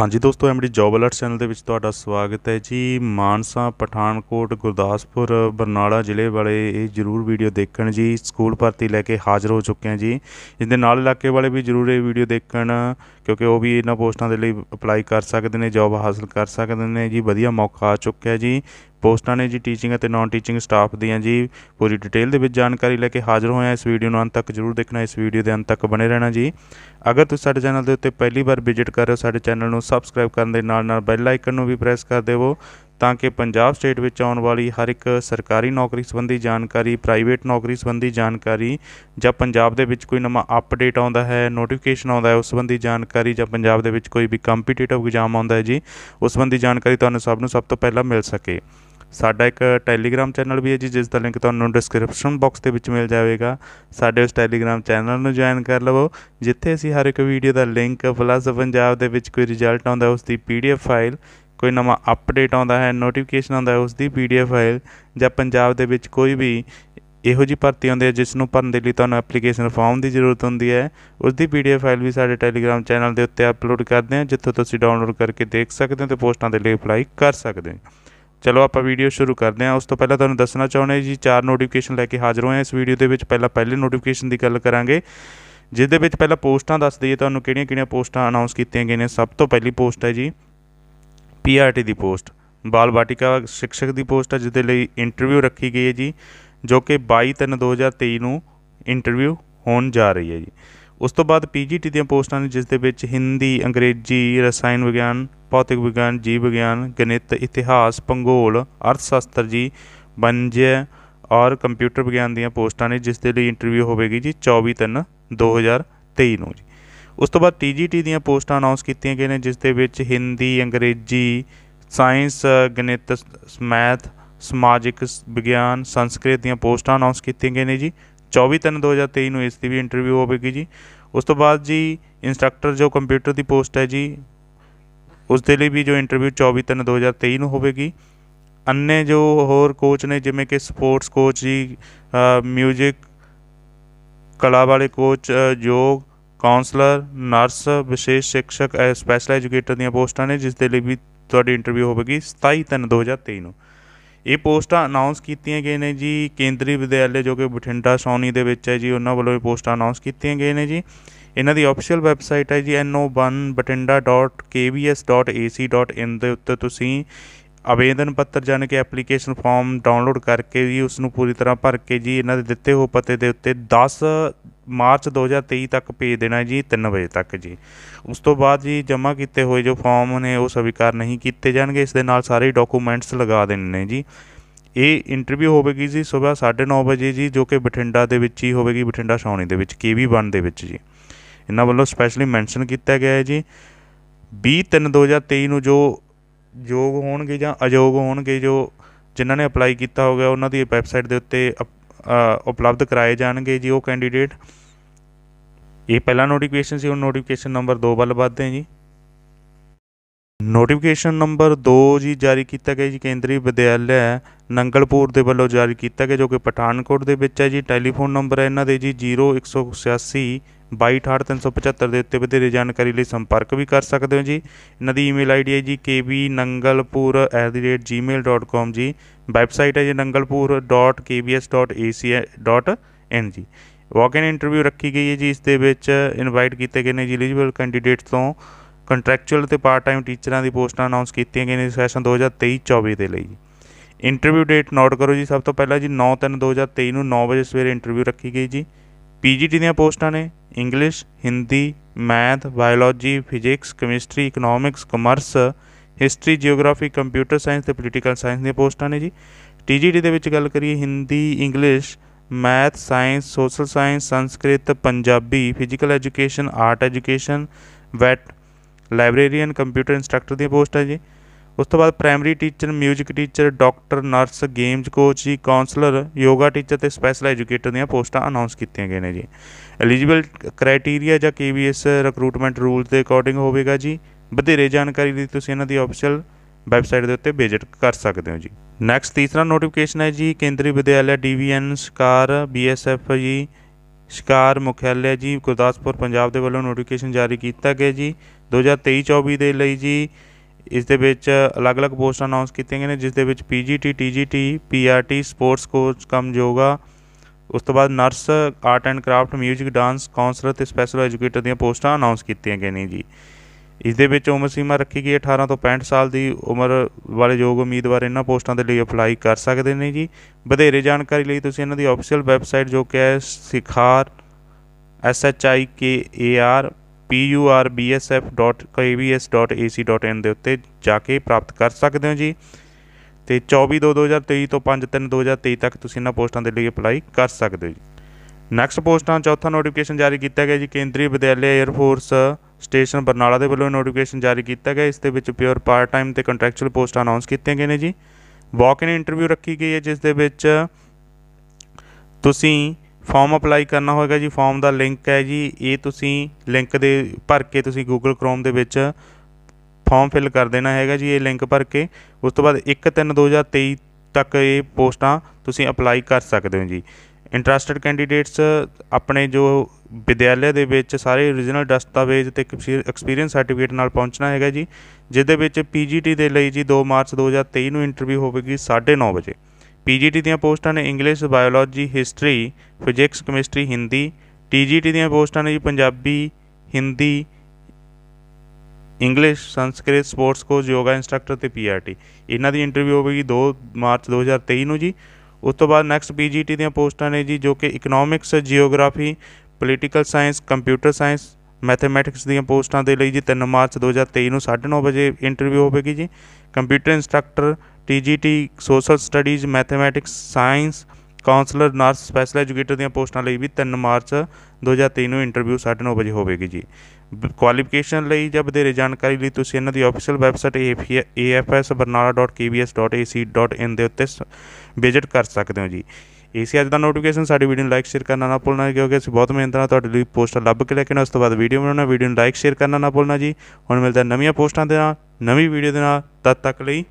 ਹਾਂਜੀ ਦੋਸਤੋ MD job alert channel ਦੇ ਵਿੱਚ ਤੁਹਾਡਾ ਸਵਾਗਤ ਹੈ ਜੀ ਮਾਨਸਾ ਪਠਾਨਕੋਟ ਗੁਰਦਾਸਪੁਰ ਬਰਨਾਲਾ ਜ਼ਿਲ੍ਹੇ ਵਾਲੇ ਇਹ ਜਰੂਰ ਵੀਡੀਓ ਦੇਖਣ ਜੀ ਸਕੂਲ ਭਰਤੀ ਲੈ ਕੇ ਹਾਜ਼ਰ ਹੋ ਚੁੱਕੇ ਹਾਂ ਜੀ ਇਹਦੇ ਨਾਲ ਇਲਾਕੇ ਵਾਲੇ ਵੀ ਜਰੂਰ ਇਹ ਵੀਡੀਓ ਦੇਖਣ ਕਿਉਂਕਿ ਉਹ ਵੀ ਇਹਨਾਂ ਪੋਸਟਾਂ ਦੇ ਲਈ ਅਪਲਾਈ ਕਰ ਸਕਦੇ ਨੇ ਜੌਬ ਹਾਸਲ ਕਰ ਸਕਦੇ ਨੇ ਜੀ ਵਧੀਆ ਮੌਕਾ ਆ ਚੁੱਕਿਆ ਜੀ ਪੋਸਟਾਂ ਨੇ ਜੀ ਟੀਚਿੰਗ ਅਤੇ ਨਾਨ ਟੀਚਿੰਗ ਸਟਾਫ ਦੀਆਂ ਜੀ ਪੂਰੀ ਡਿਟੇਲ ਦੇ ਵਿੱਚ ਜਾਣਕਾਰੀ ਲੈ ਕੇ ਹਾਜ਼ਰ ਹੋਇਆ ਇਸ ਵੀਡੀਓ ਨੂੰ ਅੰਤ ਤੱਕ ਜ਼ਰੂਰ ਦੇਖਣਾ ਇਸ ਵੀਡੀਓ ਦੇ ਅੰਤ ਤੱਕ ਬਣੇ ਰਹਿਣਾ ਜੀ ਅਗਰ ਤੁਸੀਂ ਸਾਡੇ ਚੈਨਲ ਦੇ ਉੱਤੇ ਪਹਿਲੀ ਵਾਰ ਵਿਜ਼ਿਟ ਕਰ ਰਹੇ ਹੋ ਸਾਡੇ ਚੈਨਲ ਨੂੰ ਸਬਸਕ੍ਰਾਈਬ ਕਰਨ ਦੇ ਨਾਲ ਨਾਲ ਬੈਲ ਆਈਕਨ ਨੂੰ ਵੀ ਪ੍ਰੈਸ ਕਰ ਦੇਵੋ ਤਾਂ ਕਿ ਪੰਜਾਬ ਸਟੇਟ ਵਿੱਚ ਆਉਣ ਵਾਲੀ ਹਰ ਇੱਕ ਸਰਕਾਰੀ ਨੌਕਰੀ ਸੰਬੰਧੀ ਜਾਣਕਾਰੀ ਪ੍ਰਾਈਵੇਟ ਨੌਕਰੀ ਸੰਬੰਧੀ ਜਾਣਕਾਰੀ ਜਾਂ ਪੰਜਾਬ ਦੇ ਵਿੱਚ ਕੋਈ ਨਵਾਂ ਅਪਡੇਟ ਆਉਂਦਾ ਹੈ ਨੋਟੀਫਿਕੇਸ਼ਨ ਆਉਂਦਾ ਹੈ ਉਸ ਸੰਬੰਧੀ ਜਾਣਕਾਰੀ ਜਾਂ ਪੰਜਾਬ ਦੇ ਵਿੱਚ ਕੋਈ ਵੀ ਕੰਪੀਟੀਟਿਵ ਐਗਜ਼ਾਮ ਆਉਂਦਾ ਹੈ ਜੀ ਉਸ ਸੰਬੰਧੀ ਜਾਣਕਾਰੀ ਤੁਹਾਨੂੰ ਸਭ ਨੂੰ ਸਭ ਤੋਂ ਪਹਿਲਾਂ ਮਿਲ ਸਕੇ ਸਾਡਾ ਇੱਕ ਟੈਲੀਗ੍ਰam ਚੈਨਲ ਵੀ ਹੈ ਜੀ ਜਿਸ ਦਾ ਲਿੰਕ ਤੁਹਾਨੂੰ ਡਿਸਕ੍ਰਿਪਸ਼ਨ ਬਾਕਸ ਦੇ ਵਿੱਚ ਮਿਲ ਜਾਵੇਗਾ ਸਾਡੇ ਉਸ ਟੈਲੀਗ੍ਰam ਚੈਨਲ ਨੂੰ ਜੁਆਇਨ ਕਰ ਲਵੋ ਜਿੱਥੇ ਅਸੀਂ ਹਰ ਇੱਕ ਵੀਡੀਓ ਦਾ ਲਿੰਕ ਪਲੱਸ ਪੰਜਾਬ ਦੇ ਵਿੱਚ ਕੋਈ ਰਿਜ਼ਲਟ ਆਉਂਦਾ ਉਸ ਦੀ ਪੀਡੀਐਫ ਫਾਈਲ ਕੋਈ ਨਵਾਂ ਅਪਡੇਟ ਆਉਂਦਾ ਹੈ ਨੋਟੀਫਿਕੇਸ਼ਨ ਆਉਂਦਾ ਹੈ ਉਸ ਦੀ ਪੀਡੀਐਫ ਫਾਈਲ ਜਾਂ ਪੰਜਾਬ ਦੇ ਵਿੱਚ ਕੋਈ ਵੀ ਇਹੋ ਜੀ ਭਰਤੀ ਹੁੰਦੀ ਹੈ ਜਿਸ ਨੂੰ ਭਰਨ ਦੇ ਲਈ ਤੁਹਾਨੂੰ ਐਪਲੀਕੇਸ਼ਨ ਫਾਰਮ ਦੀ ਜ਼ਰੂਰਤ ਹੁੰਦੀ ਹੈ ਉਸ ਦੀ ਪੀਡੀਐਫ ਫਾਈਲ ਵੀ ਸਾਡੇ ਟੈਲੀਗ੍ਰam ਚੈਨਲ ਦੇ ਉੱਤੇ ਅਪਲੋਡ ਕਰਦੇ ਹਾਂ ਜਿੱਥੋਂ ਤੁਸੀਂ ਡਾਊਨਲੋਡ ਕਰਕੇ ਦੇਖ ਸਕਦੇ ਹੋ ਤੇ ਪੋਸਟਾਂ ਦੇ ਲਈ ਅਪਲਾਈ ਕਰ ਸਕਦੇ ਹੋ ਚਲੋ ਆਪਾਂ ਵੀਡੀਓ ਸ਼ੁਰੂ ਕਰਦੇ ਹਾਂ ਉਸ ਤੋਂ ਪਹਿਲਾਂ ਤੁਹਾਨੂੰ ਦੱਸਣਾ ਚਾਹੁੰਦੇ ਜੀ ਚਾਰ ਨੋਟੀਫਿਕੇਸ਼ਨ ਲੈ ਕੇ ਹਾਜ਼ਰ ਹੋਏ ਹਾਂ ਇਸ ਵੀਡੀਓ ਦੇ ਵਿੱਚ ਪਹਿਲਾਂ ਪਹਿਲੇ ਨੋਟੀਫਿਕੇਸ਼ਨ ਦੀ ਗੱਲ ਕਰਾਂਗੇ ਜਿਸ ਦੇ ਵਿੱਚ ਪਹਿਲਾਂ ਪੋਸਟਾਂ ਦੱਸ ਦਈਏ ਤੁਹਾਨੂੰ ਕਿਹੜੀਆਂ-ਕਿਹੜੀਆਂ ਪੋਸਟਾਂ ਅਨਾਉਂਸ ਕੀਤੀਆਂ ਗਈਆਂ ਨੇ ਸਭ ਤੋਂ ਪਹਿਲੀ ਪੋਸਟ ਹੈ ਜੀ ਪੀਆਰਟੀ ਦੀ ਪੋਸਟ ਬਾਲ ਬਾਟਿਕਾ ਸਿੱਖਿਅਕ ਦੀ ਪੋਸਟ ਹੈ ਜਿਹਦੇ ਲਈ ਇੰਟਰਵਿਊ ਰੱਖੀ ਗਈ ਹੈ ਜੀ ਜੋ ਕਿ 22 3 2023 ਨੂੰ ਇੰਟਰਵਿਊ ਹੋਣ ਜਾ ਰਹੀ ਹੈ ਜੀ ਉਸ ਤੋਂ ਬਾਅਦ ਪੀਜੀਟੀ ਦੀਆਂ ਪੋਸਟਾਂ ਨੇ ਜਿਸ ਦੇ ਵਿੱਚ ਹਿੰਦੀ ਅੰਗਰੇਜ਼ੀ ਰਸਾਇਣ ਵਿਗਿਆਨ ਭੌਤਿਕ ਵਿਗਿਆਨ ਜੀਵ ਵਿਗਿਆਨ ਗਣਿਤ ਇਤਿਹਾਸ ਭੂਗੋਲ ਅਰਥ ਸ਼ਾਸਤਰ ਜੀ ਵਣਜ ਔਰ ਕੰਪਿਊਟਰ ਵਿਗਿਆਨ ਦੀਆਂ ਪੋਸਟਾਂ ਨੇ ਜਿਸ ਦੇ ਲਈ ਇੰਟਰਵਿਊ ਹੋਵੇਗੀ ਜੀ 24 3 2023 ਨੂੰ ਜੀ ਉਸ ਤੋਂ ਬਾਅਦ ਟੀਜੀਟੀ ਦੀਆਂ ਪੋਸਟਾਂ ਅਨਾਉਂਸ ਕੀਤੀਆਂ ਗਈਆਂ ਨੇ ਜਿਸ ਦੇ ਵਿੱਚ ਹਿੰਦੀ ਅੰਗਰੇਜ਼ੀ ਸਾਇੰਸ ਗਣਿਤ ਮੈਥ ਸਮਾਜਿਕ ਵਿਗਿਆਨ ਸੰਸਕ੍ਰਿਤ ਦੀਆਂ ਪੋਸਟਾਂ ਅਨਾਉਂਸ ਕੀਤੀਆਂ ਗਈਆਂ ਨੇ ਜੀ 24 3 2023 ਨੂੰ ਇਸ ਦੀ ਵੀ ਇੰਟਰਵਿਊ ਹੋਵੇਗੀ ਜੀ ਉਸ ਤੋਂ ਬਾਅਦ ਜੀ ਇਨਸਟ੍ਰਕਟਰ ਜੋ ਕੰਪਿਊਟਰ ਦੀ ਪੋਸਟ ਹੈ ਜੀ ਉਸ ਦੇ ਲਈ ਵੀ ਜੋ ਇੰਟਰਵਿਊ 24 3 2023 ਨੂੰ ਹੋਵੇਗੀ ਅੰਨੇ ਜੋ ਹੋਰ ਕੋਚ ਨੇ ਜਿਵੇਂ ਕਿ ਸਪੋਰਟਸ ਕੋਚ ਜੀ 뮤직 ਕਲਾ ਵਾਲੇ ਕੋਚ ਜੋਗ ਕਾਉਂਸਲਰ ਨਰਸ ਵਿਸ਼ੇਸ਼ ਸਿੱਖਿਅਕ ਸਪੈਸ਼ਲ ਐਜੂਕੇਟਰ ਦੀਆਂ ਪੋਸਟਾਂ ਨੇ ਜਿਸ ਦੇ ਲਈ ਵੀ ਤੁਹਾਡੀ ਇੰਟਰਵਿਊ ਹੋਵੇਗੀ 27 3 2023 ਨੂੰ ਇਹ ਪੋਸਟਾਂ ਅਨਾਉਂਸ ਕੀਤੀਆਂ ਗਏ ਨੇ ਜੀ ਕੇਂਦਰੀ ਵਿਦਿਆਲਿਆ ਜੋ ਕਿ ਬਠਿੰਡਾ ਸੌਨੀ ਦੇ ਵਿੱਚ ਹੈ ਜੀ ਉਹਨਾਂ ਵੱਲੋਂ ਇਹ ਪੋਸਟਾਂ ਅਨਾਉਂਸ ਕੀਤੀਆਂ ਗਏ ਨੇ ਜੀ ਇਹਨਾਂ ਦੀ ਆਫੀਸ਼ੀਅਲ ਵੈਬਸਾਈਟ ਹੈ ਜੀ no1batinda.kbs.ac.in ਦੇ ਉੱਤੇ ਤੁਸੀਂ ਆਵੇਦਨ ਪੱਤਰ ਜਨ ਕੇ ਐਪਲੀਕੇਸ਼ਨ ਫਾਰਮ ਡਾਊਨਲੋਡ ਕਰਕੇ ਜੀ ਉਸ ਨੂੰ ਪੂਰੀ ਤਰ੍ਹਾਂ ਭਰ ਕੇ ਜੀ ਇਹਨਾਂ ਦੇ ਦਿੱਤੇ ਹੋਏ ਪਤੇ ਦੇ ਉੱਤੇ 10 ਮਾਰਚ 2023 ਤੱਕ ਭੇਜ ਦੇਣਾ ਜੀ 3 ਵਜੇ ਤੱਕ ਜੀ ਉਸ ਤੋਂ ਬਾਅਦ ਜੀ ਜਮ੍ਹਾਂ ਕੀਤੇ ਹੋਏ ਜੋ ਫਾਰਮ ਨੇ ਉਹ ਸਵੀਕਾਰ ਨਹੀਂ ਕੀਤੇ ਜਾਣਗੇ ਇਸ ਦੇ ਨਾਲ ਸਾਰੇ ਡਾਕੂਮੈਂਟਸ ਲਗਾ ਦੇਣੇ ਨੇ ਜੀ ਇਹ ਇੰਟਰਵਿਊ ਹੋਵੇਗੀ ਜੀ ਸਵੇਰ 9:30 ਵਜੇ ਜੀ ਜੋ ਕਿ ਬਠਿੰਡਾ ਦੇ ਵਿੱਚ ਹੀ ਹੋਵੇਗੀ ਬਠਿੰਡਾ ਛਾਉਣੀ ਦੇ ਵਿੱਚ ਕੇਵੀ ਬਨ ਦੇ ਵਿੱਚ ਜੀ ਇਹਨਾਂ ਵੱਲੋਂ ਸਪੈਸ਼ਲੀ ਮੈਂਸ਼ਨ ਕੀਤਾ ਗਿਆ ਹੈ ਜੀ 23 2023 ਨੂੰ ਜੋ ਯੋਗ ਹੋਣਗੇ ਜਾਂ ਅਯੋਗ ਹੋਣਗੇ ਜੋ ਜਿਨ੍ਹਾਂ ਨੇ ਅਪਲਾਈ ਕੀਤਾ ਹੋਗਾ ਉਹਨਾਂ ਦੀ ਵੈਬਸਾਈਟ ਦੇ ਉੱਤੇ ਉਪਲਬਧ ਕਰਾਏ ਜਾਣਗੇ ਜੀ ਉਹ ਕੈਂਡੀਡੇਟ ਇਹ ਪਹਿਲਾ ਨੋਟੀਫਿਕੇਸ਼ਨ ਸੀ ਉਹ ਨੋਟੀਫਿਕੇਸ਼ਨ ਨੰਬਰ 2 ਵੱਲ ਵਧਦੇ ਹਾਂ ਜੀ ਨੋਟੀਫਿਕੇਸ਼ਨ ਨੰਬਰ 2 ਜੀ ਜਾਰੀ ਕੀਤਾ ਗਿਆ ਜੀ ਕੇਂਦਰੀ ਵਿਦਿਆਲਿਆ ਨੰਗਲਪੁਰ ਦੇ ਵੱਲੋਂ ਜਾਰੀ ਕੀਤਾ ਗਿਆ ਜੋ ਕਿ ਪਠਾਨਕੋਟ ਦੇ ਵਿੱਚ ਹੈ ਜੀ ਟੈਲੀਫੋਨ ਨੰਬਰ ਹੈ ਇਹਨਾਂ ਦੇ ਜੀ 0186 ਦੇ ਉੱਤੇ ਵਧੇਰੇ ਜਾਣਕਾਰੀ ਲਈ ਸੰਪਰਕ ਵੀ ਕਰ ਸਕਦੇ ਹੋ ਜੀ ਇਹਨਾਂ ਦੀ ਈਮੇਲ ਆਈਡੀ ਹੈ ਜੀ kbnangalpur@gmail.com ਜੀ ਵੈਬਸਾਈਟ ਹੈ ਜੀ nangalpur.kbs.ac.ng ਵਾਕ ਇਨ ਇੰਟਰਵਿਊ ਰੱਖੀ ਗਈ ਹੈ ਜੀ ਇਸ ਦੇ ਵਿੱਚ ਇਨਵਾਈਟ ਕੀਤੇ ਗਏ ਨੇ ਜੀ ਐਲੀਜੀਬਲ ਕੈਂਡੀਡੇਟਸ ਤੋਂ ਕੰਟਰੈਕਚੁਅਲ ਤੇ ਪਾਰਟ ਟਾਈਮ ਟੀਚਰਾਂ ਦੀ ਪੋਸਟਾਂ ਅਨਾਉਂਸ ਕੀਤੀਆਂ ਗਈਆਂ ਨੇ ਸੈਸ਼ਨ 2023-24 ਦੇ ਲਈ ਇੰਟਰਵਿਊ ਡੇਟ ਨੋਟ ਕਰੋ ਜੀ ਸਭ ਤੋਂ ਪਹਿਲਾਂ ਜੀ 9/3/2023 ਨੂੰ 9 ਵਜੇ ਸਵੇਰੇ ਇੰਟਰਵਿਊ ਰੱਖੀ ਗਈ ਜੀ ਪੀਜੀਟੀ ਦੀਆਂ ਪੋਸਟਾਂ ਨੇ English Hindi math biology physics chemistry economics commerce history geography computer science ਤੇ ਪੋਲੀਟੀਕਲ ਸਾਇੰਸ ਦੀਆਂ ਪੋਸਟਾਂ ਨੇ ਜੀ ਟੀਜੀਟੀ ਦੇ ਵਿੱਚ ਗੱਲ ਕਰੀਏ Hindi English math science social science Sanskrit Punjabi physical education art education ਵੈਟ ਲਾਇਬ੍ਰੇਰੀਅਨ ਕੰਪਿਊਟਰ ਇੰਸਟ੍ਰਕਟਰ ਦੀਆਂ ਪੋਸਟਾਂ ਜੀ ਉਸ ਤੋਂ ਬਾਅਦ primary teacher 뮤직 teacher doctor nurse games coach ਜੀ ਕਾਉਂਸਲਰ ਯੋਗਾ ਟੀਚਰ ਤੇ ਸਪੈਸ਼ਲ ਐਜੂਕੇਟਰ ਦੀਆਂ ਪੋਸਟਾਂ ਅਨਾਉਂਸ ਕੀਤੀਆਂ ਗਈਆਂ ਨੇ ਜੀ ਐਲੀਜੀਬਲ ਕ੍ਰਾਈਟੇਰੀਆ ਜਾਂ ਕੇਵੀਐਸ ਰਿਕਰੂਟਮੈਂਟ ਰੂਲਸ ਦੇ ਅਕੋਰਡਿੰਗ ਹੋਵੇਗਾ ਜੀ ਵਧੇਰੇ ਜਾਣਕਾਰੀ ਲਈ ਤੁਸੀਂ ਇਹਨਾਂ ਦੀ ਆਫੀਸ਼ੀਅਲ ਵੈਬਸਾਈਟ ਦੇ ਉੱਤੇ ਵਿਜ਼ਿਟ ਕਰ ਸਕਦੇ ਹੋ ਜੀ ਨੈਕਸਟ ਤੀਸਰਾ ਨੋਟੀਫਿਕੇਸ਼ਨ ਹੈ ਜੀ ਕੇਂਦਰੀ ਵਿਦਿਆਲਿਆ ਡੀਵੀਐਨ ਸਕਾਰ ਬੀਐਸਐਫ ਜੀ ਸਕਾਰ ਮੁਖਿਆਲਿਆ ਜੀ ਗੁਰਦਾਸਪੁਰ ਪੰਜਾਬ ਦੇ ਵੱਲੋਂ ਨੋਟੀਫਿਕੇਸ਼ਨ ਜਾਰੀ ਕੀਤਾ ਗਿਆ ਜੀ 2023-24 ਦੇ ਲਈ ਜੀ ਇਸ ਦੇ ਵਿੱਚ ਅਲੱਗ-ਅਲੱਗ ਪੋਸਟ ਅਨਾਉਂਸ ਕੀਤੀਆਂ ਗਈਆਂ ਨੇ ਜਿਸ ਦੇ ਵਿੱਚ PGT TGT PRT sports coach cum yoga ਉਸ ਤੋਂ ਬਾਅਦ nurse art and craft 뮤직 dance counsellor ਤੇ ਸਪੈਸ਼ਲ ਐਜੂਕੇਟਰ ਦੀਆਂ ਪੋਸਟਾਂ ਅਨਾਉਂਸ ਕੀਤੀਆਂ ਗਈਆਂ ਨੇ ਜੀ ਇਸ ਦੇ ਵਿੱਚ ਉਮਰ ਸੀਮਾ ਰੱਖੀ ਗਈ 18 ਤੋਂ 65 ਸਾਲ ਦੀ ਉਮਰ ਵਾਲੇ ਯੋਗ ਉਮੀਦਵਾਰ ਇਹਨਾਂ ਪੋਸਟਾਂ ਦੇ ਲਈ ਅਪਲਾਈ ਕਰ ਸਕਦੇ ਨੇ ਜੀ ਵਧੇਰੇ ਜਾਣਕਾਰੀ ਲਈ ਤੁਸੀਂ ਇਹਨਾਂ ਦੀ ਆਫੀਸ਼ੀਅਲ ਵੈਬਸਾਈਟ ਜੋ ਕਿ ਹੈ ਸਿਖਾਰ c purbsf.kvs.ac.in ਦੇ ਉੱਤੇ ਜਾ ਕੇ ਪ੍ਰਾਪਤ ਕਰ ਸਕਦੇ ਹੋ ਜੀ ਤੇ 24 2023 ਤੋਂ 5/3/2023 ਤੱਕ ਤੁਸੀਂ ਇਹਨਾਂ ਪੋਸਟਾਂ ਦੇ ਲਈ ਅਪਲਾਈ ਕਰ ਸਕਦੇ ਹੋ ਜੀ ਨੈਕਸਟ ਪੋਸਟਾਂ ਚੌਥਾ ਨੋਟੀਫਿਕੇਸ਼ਨ ਜਾਰੀ ਕੀਤਾ ਗਿਆ ਜੀ Kendriya Vidyalaya air force station Barnala ਦੇ ਵੱਲੋਂ ਨੋਟੀਫਿਕੇਸ਼ਨ ਜਾਰੀ ਕੀਤਾ ਗਿਆ ਇਸ ਦੇ ਵਿੱਚ ਪਿਓਰ ਪਾਰਟ ਟਾਈਮ ਤੇ ਕੰਟਰੈਕਚੁਅਲ ਪੋਸਟ ਅਨਾਉਂਸ ਕੀਤੀਆਂ ਗਏ ਨੇ ਜੀ ਵਾਕ ਇਨ ਇੰਟਰਵਿਊ ਰੱਖੀ ਗਈ ਹੈ ਜਿਸ ਦੇ ਵਿੱਚ ਤੁਸੀਂ ਫਾਰਮ ਅਪਲਾਈ ਕਰਨਾ ਹੋਵੇਗਾ ਜੀ ਫਾਰਮ ਦਾ ਲਿੰਕ ਹੈ ਜੀ ਇਹ ਤੁਸੀਂ ਲਿੰਕ ਦੇ ਭਰ ਕੇ ਤੁਸੀਂ Google Chrome ਦੇ ਵਿੱਚ ਫਾਰਮ ਫਿਲ ਕਰ ਦੇਣਾ ਹੈਗਾ ਜੀ ਇਹ ਲਿੰਕ ਭਰ ਕੇ ਉਸ ਤੋਂ ਬਾਅਦ 1/3/2023 ਤੱਕ ਇਹ ਪੋਸਟਾਂ ਤੁਸੀਂ ਅਪਲਾਈ ਕਰ ਸਕਦੇ ਹੋ ਜੀ ਇੰਟਰਸਟਿਡ ਕੈਂਡੀਡੇਟਸ ਆਪਣੇ ਜੋ ਵਿਦਿਆਲਿਆ ਦੇ ਵਿੱਚ ਸਾਰੇ origignal ਦਸਤਾਵੇਜ਼ ਤੇ ਐਕਸਪੀਰੀਅੰਸ ਸਰਟੀਫਿਕੇਟ ਨਾਲ ਪਹੁੰਚਣਾ ਹੈਗਾ ਜੀ ਜਿਹਦੇ ਵਿੱਚ PGT ਦੇ ਲਈ ਜੀ 2 ਮਾਰਚ 2023 ਨੂੰ ਇੰਟਰਵਿਊ ਹੋਵੇਗੀ 9:30 ਵਜੇ PGT ਦੀਆਂ ਪੋਸਟਾਂ ਨੇ English biology history physics chemistry Hindi TGT ਦੀਆਂ ਪੋਸਟਾਂ ਨੇ ਜੀ Punjabi Hindi English Sanskrit sports coach yoga instructor ਤੇ PRT e ਇਹਨਾਂ ਦੀ ਇੰਟਰਵਿਊ ਹੋਵੇਗੀ 2 ਮਾਰਚ 2023 ਨੂੰ ਜੀ ਉਸ ਤੋਂ ਬਾਅਦ ਨੈਕਸਟ ਪੀਜੀਟੀ ਦੀਆਂ ਪੋਸਟਾਂ ਨੇ ਜੀ ਜੋ ਕਿ economics geography political science computer science mathematics ਦੀਆਂ ਪੋਸਟਾਂ ਦੇ ਲਈ ਜੀ 3 ਮਾਰਚ 2023 ਨੂੰ 9:30 ਵਜੇ ਇੰਟਰਵਿਊ ਹੋਵੇਗੀ ਜੀ computer instructor TGT social studies mathematics science counsellor nurse special educator ਦੀਆਂ ਪੋਸਟਾਂ ਲਈ ਵੀ 3 ਮਾਰਚ 2023 ਨੂੰ ਇੰਟਰਵਿਊ 9:30 ਵਜੇ ਹੋਵੇਗੀ ਜੀ ਕੁਆਲੀਫਿਕੇਸ਼ਨ ਲਈ ਜਾਂ ਵਧੇਰੇ ਜਾਣਕਾਰੀ ਲਈ ਤੁਸੀਂ ਇਹਨਾਂ ਦੀ ਅਫੀਸ਼ੀਅਲ ਵੈਬਸਾਈਟ afsbarnala.kvs.ac.in ਦੇ ਉੱਤੇ ਵਿਜ਼ਿਟ ਕਰ ਸਕਦੇ ਹੋ ਜੀ ਇਹ ਸੀ ਅੱਜ ਦਾ ਨੋਟੀਫਿਕੇਸ਼ਨ ਸਾਡੀ ਵੀਡੀਓ ਨੂੰ ਲਾਈਕ ਸ਼ੇਅਰ ਕਰਨਾ ਨਾ ਭੁੱਲਣਾ ਕਿਉਂਕਿ ਅਸੀਂ ਬਹੁਤ ਮਿਹਨਤ ਨਾਲ ਤੁਹਾਡੇ ਲਈ ਪੋਸਟਾਂ ਲੱਭ ਕੇ ਲੈ ਕੇ ਆਉਣਾ ਉਸ ਤੋਂ ਬਾਅਦ ਵੀਡੀਓ ਬਣਾਉਣਾ ਵੀਡੀਓ ਨੂੰ ਲਾਈਕ ਸ਼ੇਅਰ ਕਰਨਾ ਨਾ ਭੁੱਲਣਾ ਜੀ ਹੁਣ ਮਿਲਦਾ ਨਵੀਆਂ ਪੋਸਟਾਂ ਦੇ ਨਾਲ ਨਵੀਂ ਵੀਡੀਓ ਦੇ ਨਾਲ ਤਦ ਤੱਕ ਲਈ